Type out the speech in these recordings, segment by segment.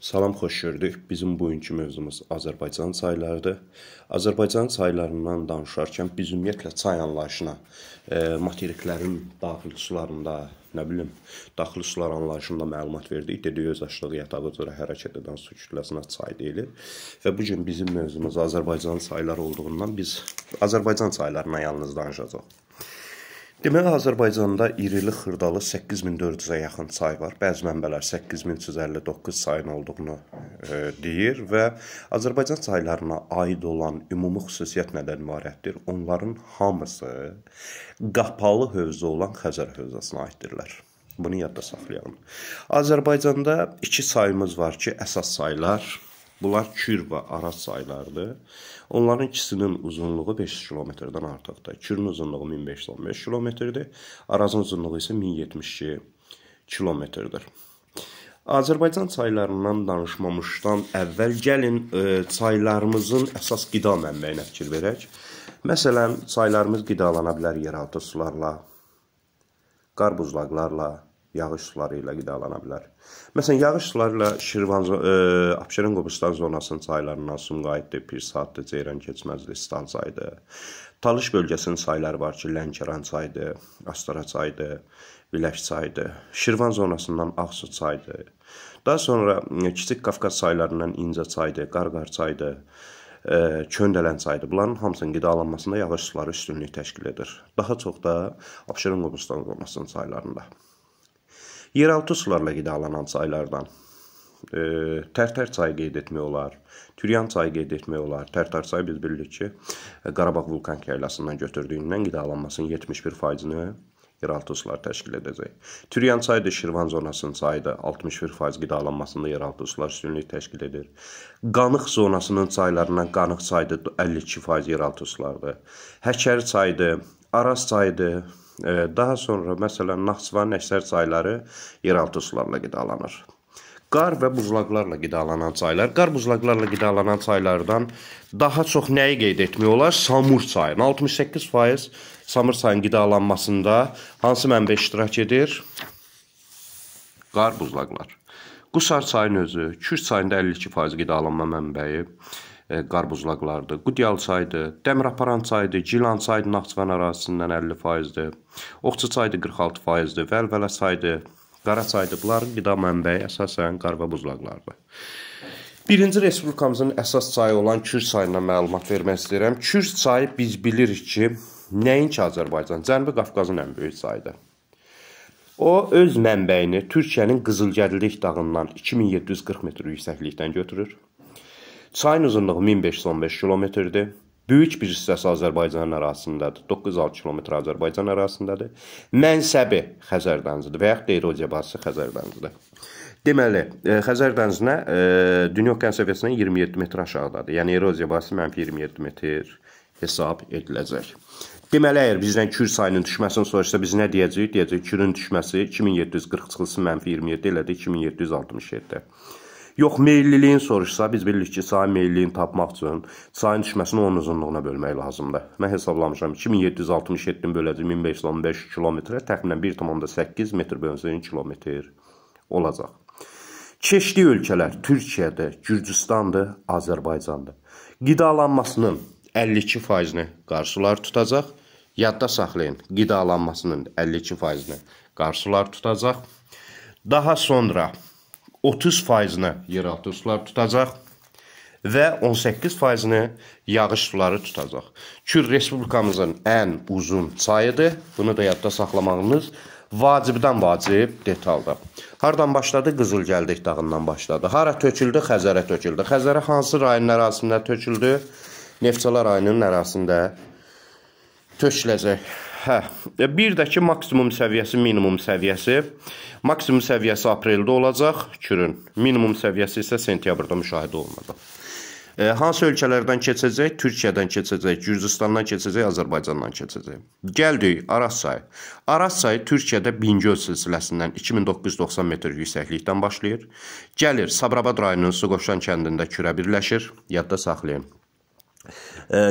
Salam xoş gördük. Bizim bugünkü mövzumuz Azərbaycan çaylarıdır. Azərbaycan çaylarından danışarkən biz ümumiyyətlə çay anlayışına, e, materiklərin daxili sularında, nə bilim, daxili sular anlayışında məlumat verdik. Dedik öz aşağı yatağı üzrə hərəkət edən su kütləsinə çay deyilir. Və bu gün bizim mövzumuz Azərbaycan çayları olduğundan biz Azərbaycan çaylarından yalnız danışacağıq. Deməli Azərbaycanda irili xırdalı 8400-ə yaxın say var. Bəzi mənbələr 8359 sayın olduğunu e, deyir və Azərbaycan saylarına aid olan ümumi xüsusiyyət nədən ibarətdir? Onların hamısı qapalı hövzə olan Xəzər hövzəsinə aiddirlər. Bunu yadda saxlayalım. Azərbaycanda 2 sayımız var ki, əsas saylar bunlar Kür və Araz saylarıdır. Onların ikisinin uzunluğu 5 kilometrdən artıqdır. Kürün uzunluğu 1515 kilometrdir. Arazın uzunluğu isə 1072 kilometrdir. Azərbaycan çaylarından danışmamışdan əvvəl gəlin ə, e, çaylarımızın əsas qida mənbəyinə fikir verək. Məsələn, çaylarımız qidalana bilər yeraltı sularla, qar buzlaqlarla, yağış suları ilə qidalana bilər. Məsələn, yağış suları ilə Şirvan ə, e, Abşeron Qobustan zonasının çaylarından Sumqayıtdır, Pirsatdır, Ceyran keçməzdir, Stan çayıdır. Talış bölgəsinin çayları var ki, Lənkəran çayıdır, Astara çayıdır, Biləş çayıdır. Şirvan zonasından Ağsu çayıdır. Daha sonra e, Kiçik Qafqaz çaylarından İncə çayıdır, Qarqar çayıdır ə, e, köndələn çaydır. Bunların hamısının qidalanmasında yağış suları üstünlük təşkil edir. Daha çox da Abşeron Qobustan zonasının çaylarında. Yeraltı sularla qidalanan çaylardan e, Tərtər çayı qeyd etmək olar, Türyan çayı qeyd etmək olar. Tərtər çayı biz bilirik ki, Qarabağ vulkan kəllasından götürdüyündən qidalanmasının 71%-ni yeraltı sular təşkil edəcək. Türyan çayı da Şirvan zonasının çayı da 61% qidalanmasında yeraltı sular üstünlük təşkil edir. Qanıq zonasının çaylarından Qanıq çayı da 52% yeraltı sulardır. Həkəri çayı da, Araz çayı da Daha sonra məsələn Naxçıvanın əksər çayları yeraltı sularla qidalanır. Qar və buzlaqlarla qidalanan çaylar, qar buzlaqlarla qidalanan çaylardan daha çox nəyi qeyd etmək olar? Samur çayının 68% Samur çayının qidalanmasında hansı mənbə iştirak edir? Qar buzlaqlar. Qusar çayının özü, Kür çayında 52% qidalanma mənbəyi, E, Qarbuclaqlardır, Qudyal çayıdır, Dəmiraparan çayıdır, Gilan çayı Naxçıvan ərazisindən 50%-dir. Oxçu çayı 46%-dir, Vəlvələ çayı, Qara çayı bunların qida mənbəyi əsasən qar və buzlaqlardır. Birinci Respublikamızın əsas çayı olan Kür çayından məlumat vermək istəyirəm. Kür çayı biz bilirik ki, nəinki Azərbaycan, Cənubi Qafqazın ən böyük çayıdır. O öz mənbəyini Türkiyənin Qızılgədilik dağından 2740 metr yüksəklikdən götürür. Çayın uzunluğu 1515 kilometrdir. Böyük bir hissəsi Azərbaycanın ərazisindadır. 9-6 kilometr Azərbaycan ərazisindadır. Mənsəbi Xəzər dənizidir və yaxud da erodiya bazısı Xəzər dənizidir. Deməli, e, Xəzər dənizinə e, dünya okean səviyyəsindən 27 metr aşağıdadır. Yəni erodiya bazısı -27 metr hesab ediləcək. Deməli, əgər bizdən kür sayının düşməsini soruşsa biz nə deyəcəyik? Deyəcəyik, kürün düşməsi 2740 çıxılsın -27 elədi 2767. Yox, meylliliyin soruşsa, biz bilirik ki, çayın meylliliyini tapmaq üçün çayın düşməsini onun uzunluğuna bölmək lazımdır. Mən hesablamışam, 2767-ni böləcəm 1515 kilometrə, təxminən 1,8 metr bölünsün kilometr olacaq. Keçdiyi ölkələr Türkiyədir, Gürcüstandır, Azərbaycandır. Qidalanmasının 52%-ni qarşılar tutacaq. Yadda saxlayın, qidalanmasının 52%-ni qarşılar tutacaq. Daha sonra 30%-ını yeraltı sular tutacaq və 18%-ni yağış suları tutacaq. Kür respublikamızın ən uzun çayıdır. Bunu da yadda saxlamağınız vacibdən vacib detaldır. Hardan başladı? Qızılgəldik dağından başladı. Hara töküldü? Xəzərə töküldü. Xəzərə hansı rayonun ərazisində töküldü? Neftçala rayonunun ərazisində töküləcək. Hə, 1-dəki e, maksimum səviyyəsi, minimum səviyyəsi. Maksimum səviyyəsi apreldə olacaq, kürün. Minimum səviyyəsi isə sentyabrda müşahidə olunacaq. E, hansı ölkələrdən keçəcək? Türkiyədən keçəcək, Gürcüstandan keçəcək, Azərbaycandan keçəcək. Gəldik Araz çayı. Araz çayı Türkiyədə Bingöl silsiləsindən 2990 metr yüksəklikdən başlayır. Gəlir Sabrabad rayonunun Suqovşan kəndində kürə birləşir. Yadda saxlayın.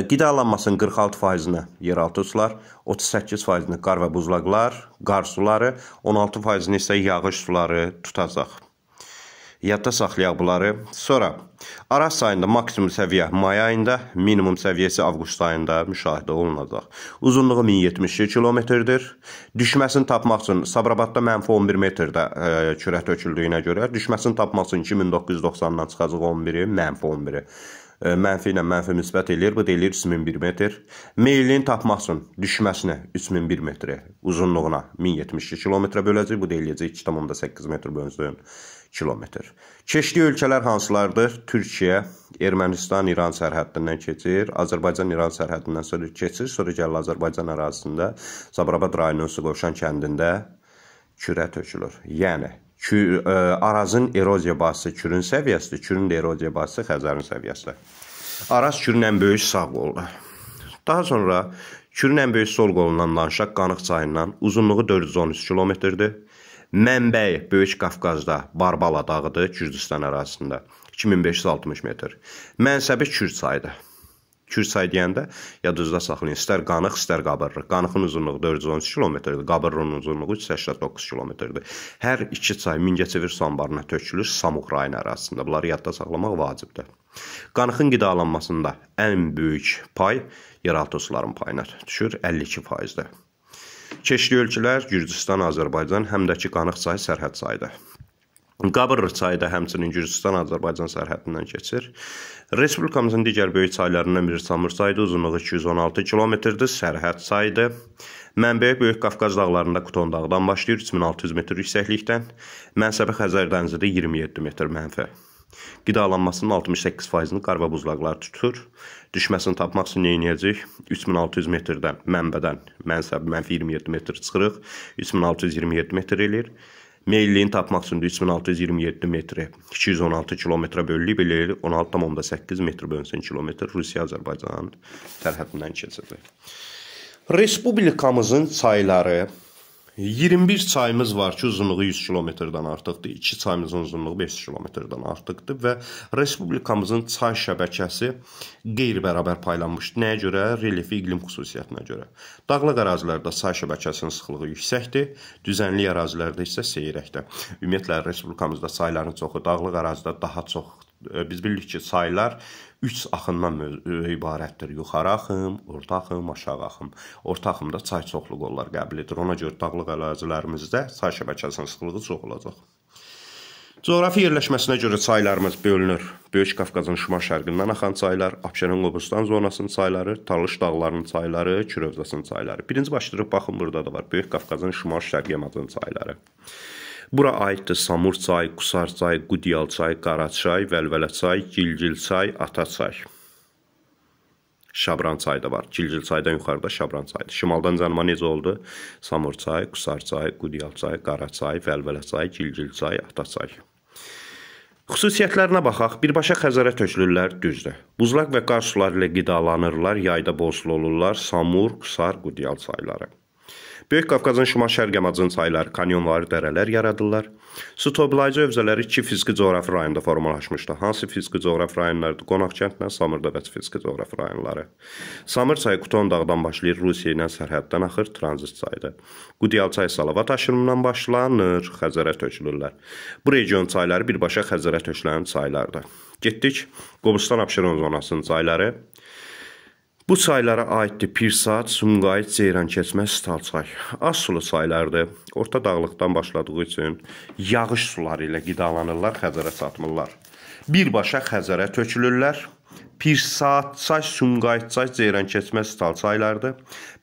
Qidalanmasının 46%-nə yeraltı sular, 38%-nə qar və buzlaqlar, qar suları, 16%-ni isə yağış suları tutacaq. Yadda saxlayaq bunları. Sonra Araz ayında maksimum səviyyə may ayında, minimum səviyyəsi avqust ayında müşahidə olunacaq. Uzunluğu 1072 kilometrdir. Düşməsini tapmaq üçün Sabirabadda mənfi 11 metrdə e, kürə töküldüyünə görə düşməsini tapmaq üçün 2990-dan çıxacaq 11-i, mənfi 11-i mənfi ilə mənfi nisbət eləyir. Bu deyir 3001 metr. Meylin tapmasın düşməsinə 3001 metr uzunluğuna 1072 kilometrə böləcək. Bu deyiləcək 2.8 metr bölünsün kilometr. Keçdiyi ölkələr hansılardır? Türkiyə, Ermənistan, İran sərhəddindən keçir, Azərbaycan İran sərhəddindən sonra keçir, sonra gəlir Azərbaycan ərazisində Sabirabad rayonunun Suqovşan kəndində kürə tökülür. Yəni Kür, ə, e, Arazın erosiya basısı Kürün səviyyəsidir, Kürün də erosiya basısı Xəzərin səviyyəsidir. Araz Kürün ən böyük sağ qoludur. Daha sonra Kürün ən böyük sol qolundan danışaq Qanıq çayından uzunluğu 413 kilometrdir. Mənbəy Böyük Qafqazda Barbala dağıdır, Gürcüstan ərazisində 2560 metr. Mənsəbi Kür çayıdır. Kürsay deyəndə yadınızda saxlayın. İstər qanıq, istər qabırrı. Qanıqın uzunluğu 413 kilometrdir, qabırrının uzunluğu 389 kilometrdir. Hər iki çay Mingəçevir sambarına tökülür Samuq rayonu ərazisində. Bunları yadda saxlamaq vacibdir. Qanıqın qidalanmasında ən böyük pay yeraltı suların payına düşür 52%-dir. Keçdi ölkələr Gürcüstan, Azərbaycan həm də ki qanıq çayı sərhəd çayıdır. Qabır çayı da həmçinin Gürcüstan-Azərbaycan sərhədindən keçir. Respublikamızın digər böyük çaylarından biri Samur çayıdır, uzunluğu 216 kilometrdir, sərhəd çayıdır. Mənbəyə Böyük Qafqaz dağlarında Kuton dağdan başlayır 3600 metr yüksəklikdən. Mənsəbə Xəzər dənizidə 27 metr mənfə. Qidalanmasının 68%-ni qarva buzlaqları tutur. Düşməsini tapmaq üçün neyinəyəcək? 3600 metrdən mənbədən mənsəb mənfi 27 metr çıxırıq. 3627 metr eləyir. Meylliyini tapmaq üçün 3627 metri 216 kilometrə bölünüb, elə 16,8 metr bölünsün kilometr Rusiya-Azərbaycan tərəfindən keçirilir. Respublikamızın çayları 21 çayımız var ki, uzunluğu 100 kilometrdən artıqdır. 2 çayımızın uzunluğu 5 kilometrdən artıqdır və respublikamızın çay şəbəkəsi qeyri-bərabər paylanmışdır. Nəyə görə? Relyefi iqlim xüsusiyyətinə görə. Dağlıq ərazilərdə çay şəbəkəsinin sıxlığı yüksəkdir, düzənlik ərazilərdə isə seyrəkdir. Ümumiyyətlə respublikamızda çayların çoxu dağlıq ərazidə daha çox biz bilirik ki, saylar 3 axından e, ibarətdir. Yuxarı axım, orta axım, aşağı axım. Orta axımda çay çoxlu qollar qəbul edir. Ona görə dağlıq ərazilərimizdə çay şəbəkəsinin sıxlığı çox olacaq. Coğrafi yerləşməsinə görə çaylarımız bölünür. Böyük Qafqazın şimal-şərqindən axan çaylar, Abşeron Qobustan zonasının çayları, Talış dağlarının çayları, Kürövzasının çayları. Birinci başdırıb baxın burada da var. Böyük Qafqazın şimal-şərqi yamacının çayları. Bura aiddir Samur çayı, Qusar çayı, Qudyal çayı, Qaraçay, Vəlvələ çayı, Gilgil çayı, Ataçay. Şabran çayı da var. Gilgil çaydan yuxarıda Şabran çayıdır. Şimaldan cənuba necə oldu? Samur çayı, Qusar çayı, Qudyal çayı, Qaraçay, Vəlvələ çayı, Gilgil çayı, Ataçay. Xüsusiyyətlərinə baxaq. Birbaşa Xəzərə tökülürlər, düzdür. Buzlaq və qar suları ilə qidalanırlar, yayda bozlu olurlar, Samur, Qusar, Qudyal çayları. Böyük Qafqazın şimal-şərq Amazon çayları, kanyonları, dərələr yaradırlar. Su toplayıcı hövzələri iki fiziki coğrafi rayonda formalaşmışdı. Hansı fiziki coğrafi rayonlardır? Qonaqkənd və Samırdabət fiziki coğrafi rayonları. Samır çayı Kuton dağdan başlayır, Rusiya ilə sərhəddən axır, tranzit çayıdır. Qudyal çayı Salavat aşırımından başlanır, Xəzərə tökülürlər. Bu region çayları birbaşa Xəzərə tökülən çaylardır. Getdik Qobustan Abşeron zonasının çayları. Bu saylara aiddir Pirsat, Sumqayıt, Ceyrankəsmə, Stalçay. Az sulu saylardır. Orta dağlıqdan başladığı üçün yağış suları ilə qidalanırlar, Xəzərə çatmırlar. Birbaşa Xəzərə tökülürlər. Pirsat, Çay, Sumqayıt, Çay, Ceyrankəsmə, Stalçaylardır.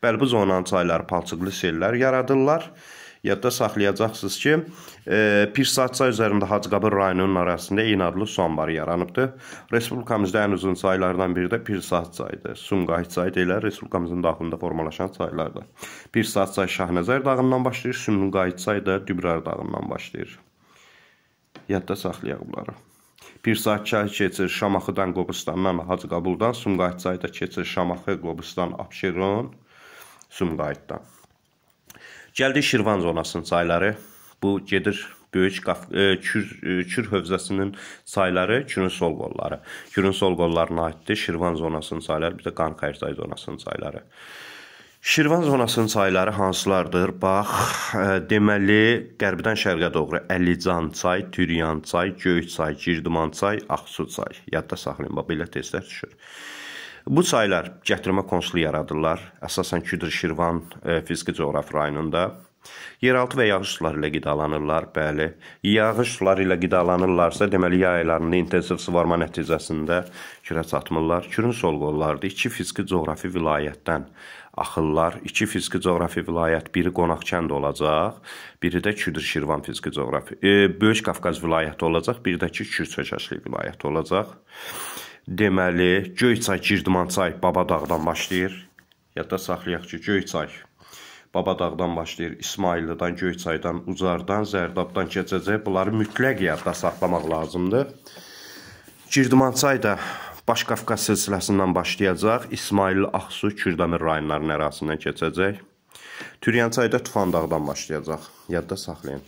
Bəlbuz onan çaylar palçıqlı sellər yaradırlar yadda saxlayacaqsınız ki, e, Pirsaçay üzərində Hacıqabir rayonunun arasında eyni su anbarı yaranıbdır. Respublikamızda ən uzun çaylardan biri də Pirsaç çayıdır. Sumqayıt çayı deyilir, respublikamızın daxilində formalaşan çaylardır. Pirsaç çayı Şahnəzər dağından başlayır, Sumqayıt çayı da Dübrar dağından başlayır. Yadda saxlayaq bunları. Pirsaç çayı keçir Şamaxıdan, Qobustandan, Hacıqabuldan, Sumqayıt çayı da keçir Şamaxı, Qobustan, Abşeron, Sumqayıtdan. Gəldik Şirvan zonasının çayları. Bu gedir Böyük Qaf e, Kür, e, Kür hövzəsinin çayları Kürün sol qolları. Kürün sol qollarına aiddir Şirvan zonasının çayları, bir də Qanqayrtay zonasının çayları. Şirvan zonasının çayları hansılardır? Bax, e, deməli, qərbdən şərqə doğru Əlican çay, Türyan çay, Göyçay, Girdiman çay, Ağsu çay. Yadda saxlayın, bax belə testlər düşür. Bu çaylar gətirmə konsulu yaradırlar, əsasən Küdr-Şirvan e, fiziki coğrafi rayonunda. Yeraltı və yağış suları ilə qidalanırlar, bəli. Yağış suları ilə qidalanırlarsa, deməli yay aylarında intensiv suvarma nəticəsində kürə çatmırlar. Kürün sol qollarında iki fiziki coğrafi vilayətdən axıllar. İki fiziki coğrafi vilayət, biri Qonaqkənd olacaq, biri də Küdr-Şirvan fiziki coğrafi, e, Böyük Qafqaz vilayəti olacaq, biri də ki Kürçəkəşli vilayəti olacaq. Deməli, Göyçay Girdmançay Babadağdan başlayır. Yadda saxlayaq ki, Göyçay Babadağdan başlayır, İsmaillidan, Göyçaydan, Ucardan, Zərdabdan keçəcək. Bunları mütləq yadda saxlamaq lazımdır. Girdmançay da Baş Qafqaz silsiləsindən başlayacaq, İsmailli, Axsu, Kürdəmir rayonlarının ərazisindən keçəcək. Türyançayda Tufandağdan başlayacaq. Yadda saxlayın.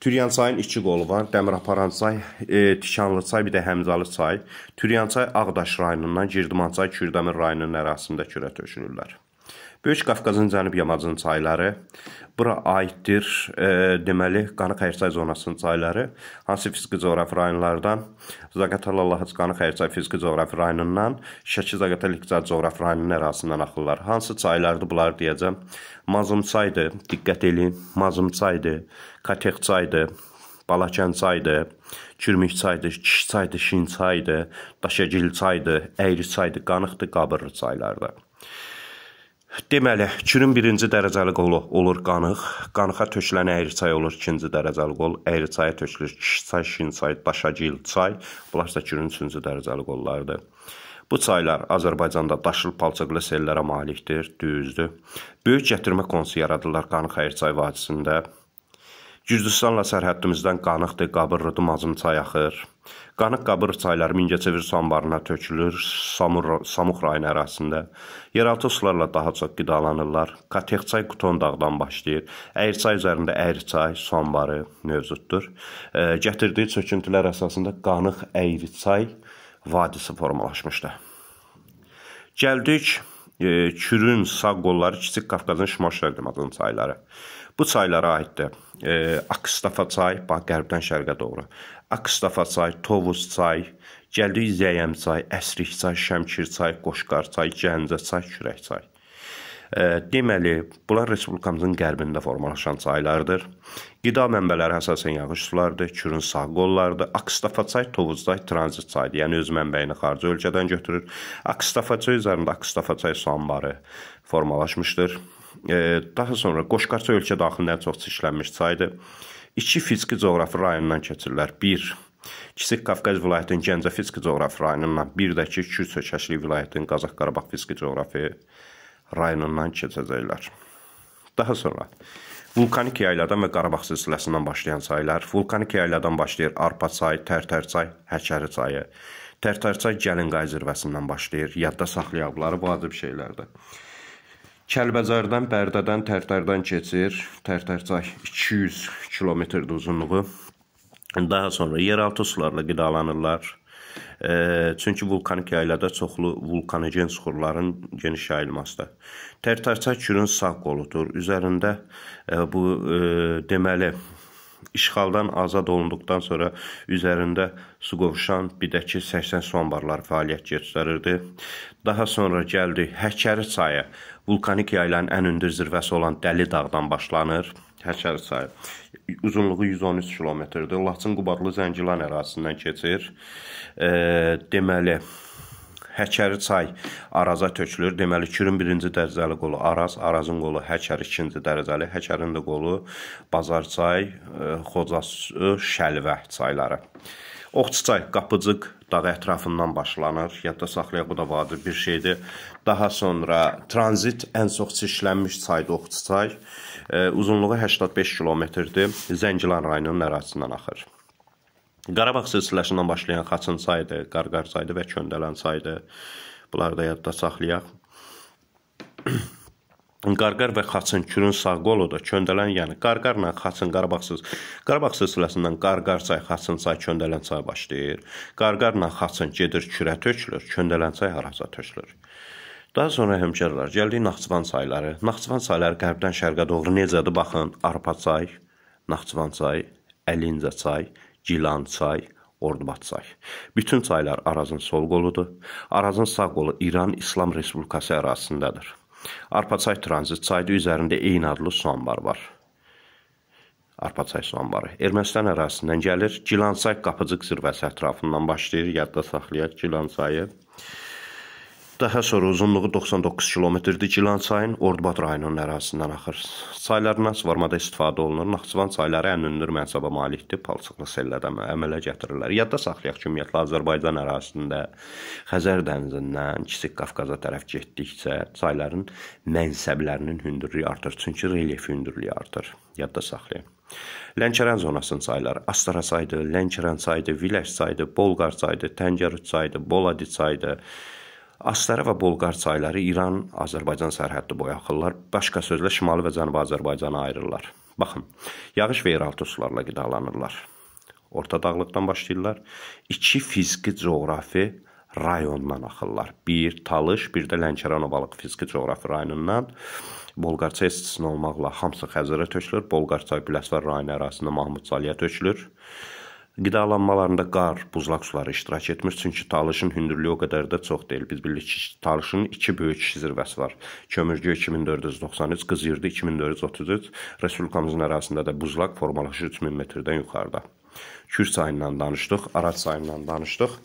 Türyançayın iki qolu var. Dəmiraparançay, e, Tikanlıçay, bir də Həmzalıçay. Türyançay Ağdaş rayonundan Girdimançay Kürdəmir rayonunun ərazisində kürə tökülürlər. Böyük Qafqazın cənub yamacının çayları bura aiddir. E, deməli, Qanıq Xəyirsay zonasının çayları, hansı fiziki coğrafi rayonlardan, Zaqatala Lahıc Qanıq Xəyirsay fiziki coğrafi rayonundan, Şəki Zaqatala iqtisadi coğrafi rayonunun ərazisindən axırlar. Hansı çaylardır bunlar deyəcəm. Mazımçaydır, diqqət eləyin. Mazımçaydır, Kateqçaydır, Balakən çaydır, Kürmük çaydır, Kiş çaydır, Şin çaydır, Daşəgil çaydır, Əyri çaydır, Qanıqdır, Qabırlı çaylardır. Deməli, kürün birinci dərəcəli qolu olur qanıq. Qanıxa tökülən əyriçay olur ikinci dərəcəli qol. Əyriçaya tökülür kişçay, şinçay, daşagil çay. Bunlar isə kürün üçüncü dərəcəli qollarıdır. Bu çaylar Azərbaycanda daşlı palçıqlı sellərə malikdir, düzdür. Böyük gətirmə konsu yaradırlar Qanıq əyriçay vadisində. Gürcüstanla sərhəddimizdən Qanıqdır, Qabırlı, Dumazım çay axır. Qanıq Qabır çayları Mingəçevir su anbarına tökülür, Samur, Samux rayonu ərazisində. Yeraltı sularla daha çox qidalanırlar. Katexçay Kuton dağdan başlayır. Əyirçay üzərində Əyirçay su anbarı mövcuddur. E, gətirdiyi çöküntülər əsasında Qanıq Əyirçay vadisi formalaşmışdı. Gəldik e, Kürün sağ qolları Kiçik Qafqazın şimal-şərqi çayları. Bu çaylara aiddir. E, Akstafa çay, bax qərbdən şərqə doğru. Akstafa çay, Tovuz çay, gəldik Zəyəm çay, Əsrik çay, Şəmkir çay, Qoşqar çay, Gəncə çay, Kürək çay. E, deməli, bunlar respublikamızın qərbində formalaşan çaylardır. Qida mənbələri əsasən yağış sularıdır, Kürün sağ qollarıdır. Akstafa çay, Tovuz çay, Tranzit çaydır. Yəni öz mənbəyini xarici ölkədən götürür. Akstafa çay üzərində Akstafa çay su anbarı formalaşmışdır daha sonra Qoşqarça ölkə daxilində ən çox çirklənmiş çaydır. İki fiziki coğrafi rayondan keçirlər. 1. Kiçik Qafqaz vilayətinin Gəncə fiziki coğrafi rayonundan, bir də ki, Kür Sökəşli vilayətinin Qazax Qarabağ fiziki coğrafi rayonundan keçəcəklər. Daha sonra vulkanik yayladan və Qarabağ silsiləsindən başlayan çaylar, vulkanik yayladan başlayır Arpa çayı, Tərtər çayı, Həkəri çayı. Tərtər çayı Gəlinqay zirvəsindən başlayır. Yadda saxlayaqları vacib şeylərdir. Kəlbəcərdən, Bərdədən, Tərtərdən keçir. Tərtərçay 200 kilometrdir uzunluğu. Daha sonra yeraltı sularla qidalanırlar. E, çünki vulkanik yaylada çoxlu vulkanogen suxurların geniş yayılmasıdır. Tərtərçay Kürün sağ qoludur. Üzərində e, bu e, deməli işğaldan azad olunduqdan sonra üzərində su qovuşan bidəki 80 sonbarlar fəaliyyət göstərirdi. Daha sonra gəldi Həkəri çayı, vulkanik yayılan ən hündür zirvəsi olan Dəli dağdan başlanır. Həkəri çayı uzunluğu 113 kilometrdir. Laçın Qubadlı Zəngilan ərazisindən keçir. E, deməli, Həkəri çay Araza tökülür. Deməli Kürün 1-ci dərəcəli qolu Araz, Arazın qolu Həkər 2-ci dərəcəli, Həkərin də qolu Bazarçay, e, Xocasu, Şəlvə çayları. Oxçuçay, Qapıcıq dağı ətrafından başlanır. Yadda saxlayaq bu da vacib bir şeydir. Daha sonra tranzit ən çox çirklənmiş çaydır Oxçuçay. E, uzunluğu 85 kilometrdir. Zəngilan rayonunun ərazisindən axır. Qarabağ silsiləsindən başlayan Xaçın çayıdır, Qarqar çayıdır və Köndələn çayıdır. Bunları da yadda saxlayaq. Qarqar və Xaçın Kürün sağ qoludur. Köndələn, yəni Qarqarla Xaçın Qarabağsız Qarabağ silsiləsindən Qarqar çay, Xaçın çay, Köndələn çay başlayır. Qarqarla Xaçın gedir Kürə tökülür, Köndələn çay Haraca tökülür. Daha sonra həmkarlar, gəldik Naxçıvan çayları. Naxçıvan çayları qərbdən şərqə doğru necədir baxın? Arpa çay, Naxçıvan çayı, Əlincə çay, Gilançay, Ordubadçay. Bütün çaylar Arazın sol qoludur. Arazın sağ qolu İran İslam Respublikası ərazisindadır. Arpaçay tranzit çaydı üzərində eyni adlı su anbarı var. Arpaçay su anbarı Ermənistan ərazisindən gəlir. Gilançay Qapıcıq zirvəsi ətrafından başlayır. Yadda saxlayaq Gilançayı daha sonra uzunluğu 99 kilometrdir Gilan çayın Ordubad rayonunun ərazisindən axır. Çayların suvarmada istifadə olunur. Naxçıvan çayları ən ünlü mənsəbə malikdir. Palçıqlı sellərdə əmələ gətirirlər. Yadda saxlayaq ki, ümumiyyətlə Azərbaycan ərazisində Xəzər dənizindən Kiçik Qafqaza tərəf getdikcə çayların mənsəblərinin hündürlüyü artır, çünki relyef hündürlüyü artır. Yadda saxlayın. Lənkəran zonasının çayları Astara çayıdır, Lənkəran çayıdır, Viləş çayıdır, Bolqar çayıdır, Təngərüd çayıdır, Boladi çayıdır. Astara və Bolqar çayları İran-Azərbaycan sərhədini boyaxırlar. Başqa sözlə Şimali və Cənubi Azərbaycanı ayırırlar. Baxın, yağış və yeraltı sularla qidalanırlar. Orta dağlıqdan başlayırlar. İki fiziki coğrafi rayondan axırlar. Bir Talış, bir də Lənkəran ovalıq fiziki coğrafi rayonundan Bolqarça istisna olmaqla hamısı Xəzərə tökülür. Bolqarça Biləsvar rayonu ərazisində Mahmud Caliyə tökülür. Qidalanmalarında qar, buzlaq suları iştirak etmir, çünki talışın hündürlüyü o qədər də çox deyil. Biz bilirik ki, talışın iki böyük zirvəsi var. Kömürgü 2493, Qızırdı 2433, Respublikamızın ərazisində də buzlaq formalaşır 3000 metrdən yuxarıda. Kür sayından danışdıq, Araç sayından danışdıq.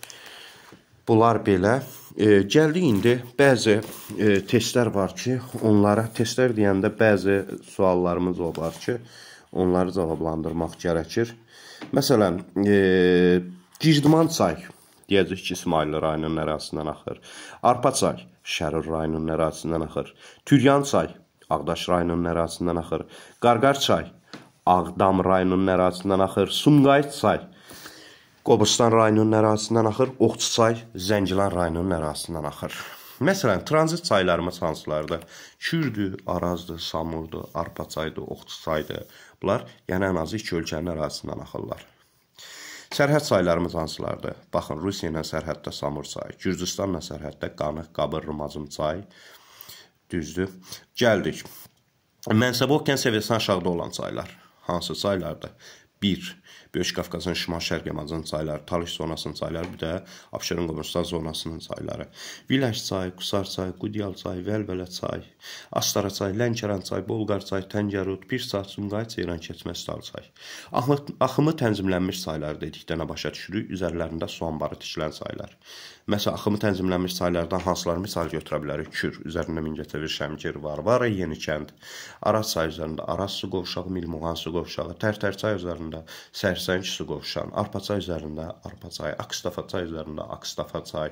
Bunlar belə e, gəldi indi bəzi e, testlər var ki, onlara testlər deyəndə bəzi suallarımız var ki, onları cavablandırmaq gərəkir. Məsələn, e, Gicdman çay deyəcək ki, İsmail rayonunun ərazisindən axır. Arpa çay Şərur rayonunun ərazisindən axır. Türyan çay Ağdaş rayonunun ərazisindən axır. Qarqar çay Ağdam rayonunun ərazisindən axır. Sumqayıt çay Qobustan rayonunun ərazisindən axır. Oxçu çay Zəngilan rayonunun ərazisindən axır. Məsələn, tranzit çaylarımız hansılardır? Kürdü, Arazdı, Samurdu, Arpa çaydı, Oxçu çaydı. Bunlar yəni ən azı iki ölkənin ərazisindən axırlar. Sərhəd çaylarımız hansılardır? Baxın, Rusiya ilə sərhəddə Samur çayı, Gürcüstanla sərhəddə Qanıq, Qabır, Rumacım çayı. Düzdür. Gəldik. Mənsəbi okean səviyyəsindən aşağıda olan çaylar hansı çaylardır? 1. Böyük Qafqazın şimal-şərq Yamacın çayları, Talış zonasının çayları, bir də Abşeron Qobustan zonasının çayları. Vilaç çayı, Qusar çayı, Qudyal çayı, Vəlvələ çayı, Astara çayı, Lənkəran çayı, Bolqar çayı, Təngərud, Pirsaç, Sumqayıt, Ceyran keçməz dal çayı. Axımı tənzimlənmiş çaylar dedikdə nə başa düşürük? Üzərlərində su anbarı tikilən çaylar. Məsələn, axımı tənzimlənmiş çaylardan hansıları misal götürə bilərik? Kür, üzərində Mingəçevir, Şəmgir, Varvara, Yenikənd, Araz çayı üzərində Araz su qovşağı, Milmuğan su qovşağı, Tərtər çay üzərində Sərs 82 su qovuşan Arpaçay üzərində Arpaçay, Akstafaçay üzərində Akstafaçay.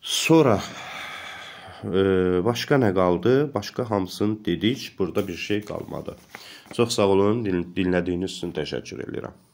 Sonra e, başqa nə qaldı? Başqa hamısını dedik. Burada bir şey qalmadı. Çox sağ olun. Dinlədiyiniz üçün təşəkkür edirəm.